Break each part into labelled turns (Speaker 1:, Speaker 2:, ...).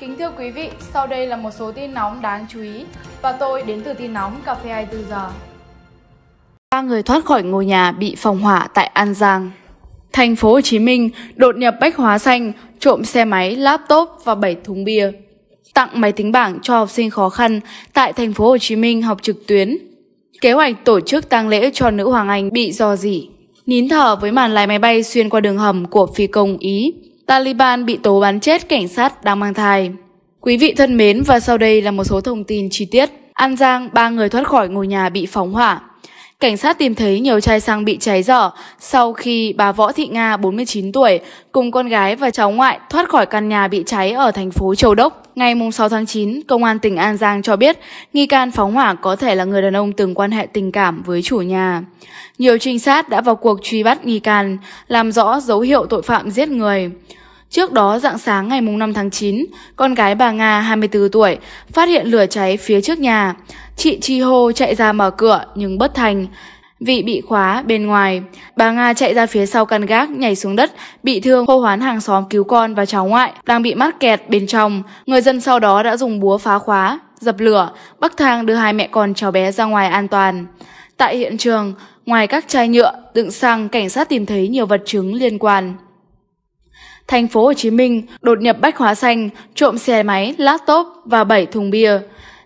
Speaker 1: Kính thưa quý vị, sau đây là một số tin nóng đáng chú ý và tôi đến từ tin nóng Cà phê 24 giờ. Ba người thoát khỏi ngôi nhà bị phòng hỏa tại An Giang. Thành phố Hồ Chí Minh đột nhập bách hóa xanh, trộm xe máy, laptop và 7 thùng bia. Tặng máy tính bảng cho học sinh khó khăn tại thành phố Hồ Chí Minh học trực tuyến. Kế hoạch tổ chức tang lễ cho nữ hoàng Anh bị dò dỉ. Nín thở với màn lái máy bay xuyên qua đường hầm của phi công Ý. Taliban bị tố bắn chết cảnh sát đang mang thai. Quý vị thân mến và sau đây là một số thông tin chi tiết. An Giang, ba người thoát khỏi ngôi nhà bị phóng hỏa. Cảnh sát tìm thấy nhiều chai xăng bị cháy dở sau khi bà Võ Thị Nga 49 tuổi cùng con gái và cháu ngoại thoát khỏi căn nhà bị cháy ở thành phố Châu Đốc. Ngày 6 tháng 9, Công an tỉnh An Giang cho biết nghi can phóng hỏa có thể là người đàn ông từng quan hệ tình cảm với chủ nhà. Nhiều trinh sát đã vào cuộc truy bắt nghi can, làm rõ dấu hiệu tội phạm giết người. Trước đó dạng sáng ngày 5 tháng 9, con gái bà Nga 24 tuổi phát hiện lửa cháy phía trước nhà. Chị chi hô chạy ra mở cửa nhưng bất thành vì bị khóa bên ngoài. Bà Nga chạy ra phía sau căn gác, nhảy xuống đất, bị thương hô hoán hàng xóm cứu con và cháu ngoại đang bị mắc kẹt bên trong. Người dân sau đó đã dùng búa phá khóa, dập lửa, bắc thang đưa hai mẹ con cháu bé ra ngoài an toàn. Tại hiện trường, ngoài các chai nhựa, đựng xăng, cảnh sát tìm thấy nhiều vật chứng liên quan thành phố Hồ Chí Minh đột nhập bách hóa xanh, trộm xe máy, laptop và 7 thùng bia.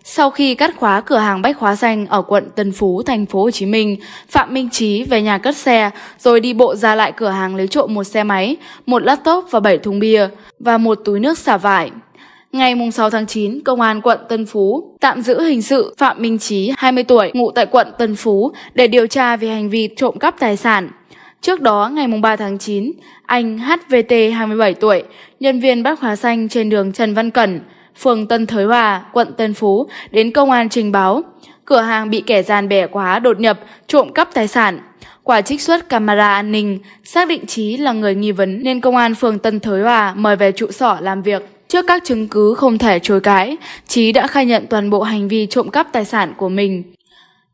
Speaker 1: Sau khi cắt khóa cửa hàng Bách Hóa Xanh ở quận Tân Phú, thành phố Hồ Chí Minh, Phạm Minh Chí về nhà cất xe rồi đi bộ ra lại cửa hàng lấy trộm một xe máy, một laptop và 7 thùng bia và một túi nước xả vải. Ngày 6 tháng 9, Công an quận Tân Phú tạm giữ hình sự Phạm Minh Chí, 20 tuổi, ngụ tại quận Tân Phú để điều tra về hành vi trộm cắp tài sản. Trước đó, ngày 3 tháng 9, anh HVT 27 tuổi, nhân viên bát hóa xanh trên đường Trần Văn Cẩn, phường Tân Thới Hòa, quận Tân Phú, đến công an trình báo. Cửa hàng bị kẻ gian bẻ khóa đột nhập, trộm cắp tài sản. Quả trích xuất camera an ninh, xác định Trí là người nghi vấn nên công an phường Tân Thới Hòa mời về trụ sở làm việc. Trước các chứng cứ không thể chối cãi, Chí đã khai nhận toàn bộ hành vi trộm cắp tài sản của mình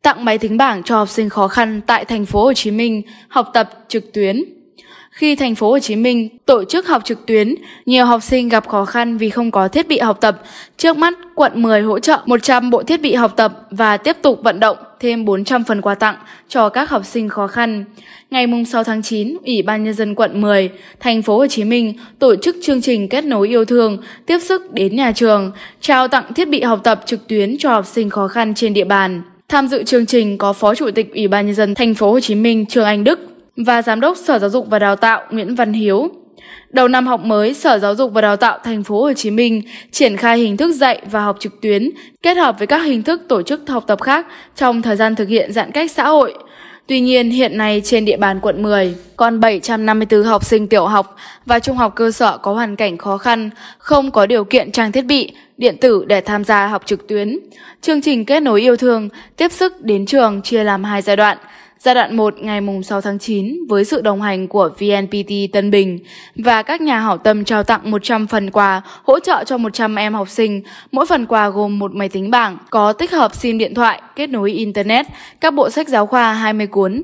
Speaker 1: tặng máy tính bảng cho học sinh khó khăn tại thành phố Hồ Chí Minh học tập trực tuyến. Khi thành phố Hồ Chí Minh tổ chức học trực tuyến, nhiều học sinh gặp khó khăn vì không có thiết bị học tập. Trước mắt, quận 10 hỗ trợ 100 bộ thiết bị học tập và tiếp tục vận động thêm 400 phần quà tặng cho các học sinh khó khăn. Ngày 6 tháng 9, Ủy ban nhân dân quận 10, thành phố Hồ Chí Minh tổ chức chương trình kết nối yêu thương, tiếp sức đến nhà trường, trao tặng thiết bị học tập trực tuyến cho học sinh khó khăn trên địa bàn. Tham dự chương trình có Phó Chủ tịch Ủy ban nhân dân thành phố Hồ Chí Minh Trương Anh Đức và Giám đốc Sở Giáo dục và Đào tạo Nguyễn Văn Hiếu. Đầu năm học mới, Sở Giáo dục và Đào tạo thành phố Hồ Chí Minh triển khai hình thức dạy và học trực tuyến kết hợp với các hình thức tổ chức học tập khác trong thời gian thực hiện giãn cách xã hội – Tuy nhiên, hiện nay trên địa bàn quận 10 còn 754 học sinh tiểu học và trung học cơ sở có hoàn cảnh khó khăn, không có điều kiện trang thiết bị, điện tử để tham gia học trực tuyến. Chương trình kết nối yêu thương tiếp sức đến trường chia làm hai giai đoạn – giai đoạn 1 ngày 6 tháng 9 với sự đồng hành của VNPT Tân Bình và các nhà hảo tâm trao tặng 100 phần quà hỗ trợ cho 100 em học sinh. Mỗi phần quà gồm một máy tính bảng, có tích hợp SIM điện thoại, kết nối Internet, các bộ sách giáo khoa 20 cuốn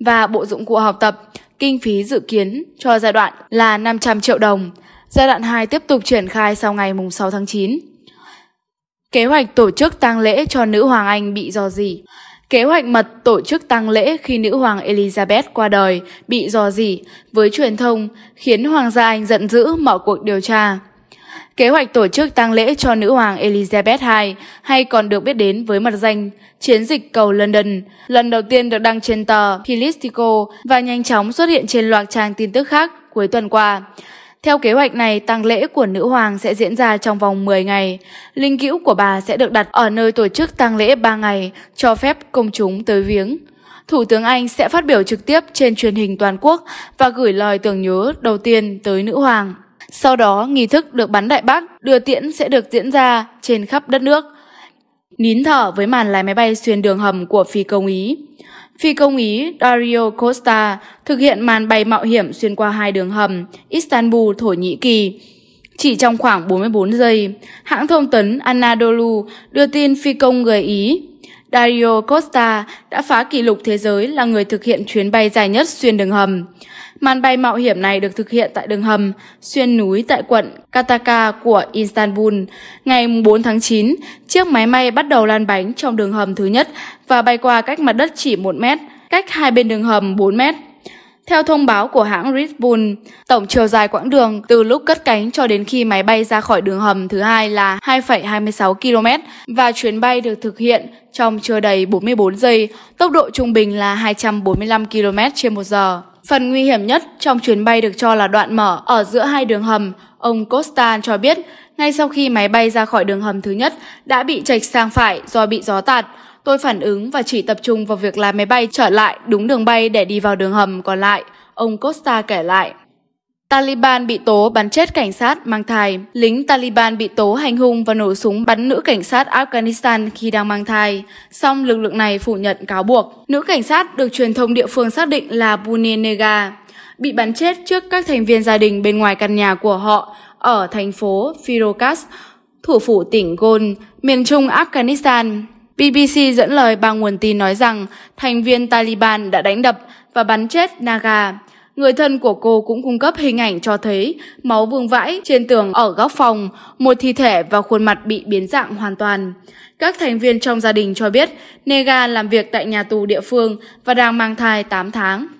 Speaker 1: và bộ dụng cụ học tập. Kinh phí dự kiến cho giai đoạn là 500 triệu đồng. Giai đoạn 2 tiếp tục triển khai sau ngày 6 tháng 9. Kế hoạch tổ chức tang lễ cho nữ hoàng Anh bị dò dỉ. Kế hoạch mật tổ chức tang lễ khi nữ hoàng Elizabeth qua đời bị dò dỉ với truyền thông khiến hoàng gia Anh giận dữ mở cuộc điều tra. Kế hoạch tổ chức tang lễ cho nữ hoàng Elizabeth II hay còn được biết đến với mật danh Chiến dịch cầu London, lần đầu tiên được đăng trên tờ Politico và nhanh chóng xuất hiện trên loạt trang tin tức khác cuối tuần qua. Theo kế hoạch này, tang lễ của nữ hoàng sẽ diễn ra trong vòng 10 ngày. Linh cữu của bà sẽ được đặt ở nơi tổ chức tang lễ 3 ngày, cho phép công chúng tới viếng. Thủ tướng Anh sẽ phát biểu trực tiếp trên truyền hình toàn quốc và gửi lời tưởng nhớ đầu tiên tới nữ hoàng. Sau đó, nghi thức được bắn đại bác, đưa tiễn sẽ được diễn ra trên khắp đất nước. Nín thở với màn lái máy bay xuyên đường hầm của phi công Ý. Phi công Ý Dario Costa thực hiện màn bay mạo hiểm xuyên qua hai đường hầm Istanbul, Thổ Nhĩ Kỳ. Chỉ trong khoảng 44 giây, hãng thông tấn Anadolu đưa tin phi công người Ý Dario Costa đã phá kỷ lục thế giới là người thực hiện chuyến bay dài nhất xuyên đường hầm. Màn bay mạo hiểm này được thực hiện tại đường hầm xuyên núi tại quận Kataka của Istanbul. Ngày 4 tháng 9, chiếc máy bay bắt đầu lan bánh trong đường hầm thứ nhất và bay qua cách mặt đất chỉ 1 mét, cách hai bên đường hầm 4 mét. Theo thông báo của hãng Red Bull, tổng chiều dài quãng đường từ lúc cất cánh cho đến khi máy bay ra khỏi đường hầm thứ hai là 2,26 km và chuyến bay được thực hiện trong chưa đầy 44 giây, tốc độ trung bình là 245 km trên một giờ. Phần nguy hiểm nhất trong chuyến bay được cho là đoạn mở ở giữa hai đường hầm, ông Costa cho biết ngay sau khi máy bay ra khỏi đường hầm thứ nhất đã bị chệch sang phải do bị gió tạt. Tôi phản ứng và chỉ tập trung vào việc lái máy bay trở lại đúng đường bay để đi vào đường hầm còn lại, ông Costa kể lại. Taliban bị tố bắn chết cảnh sát mang thai. Lính Taliban bị tố hành hung và nổ súng bắn nữ cảnh sát Afghanistan khi đang mang thai. Song lực lượng này phủ nhận cáo buộc. Nữ cảnh sát được truyền thông địa phương xác định là Bunia bị bắn chết trước các thành viên gia đình bên ngoài căn nhà của họ ở thành phố Firocas, thủ phủ tỉnh Gol, miền trung Afghanistan. BBC dẫn lời ba nguồn tin nói rằng thành viên Taliban đã đánh đập và bắn chết Naga. Người thân của cô cũng cung cấp hình ảnh cho thấy máu vương vãi trên tường ở góc phòng, một thi thể và khuôn mặt bị biến dạng hoàn toàn. Các thành viên trong gia đình cho biết Nega làm việc tại nhà tù địa phương và đang mang thai 8 tháng.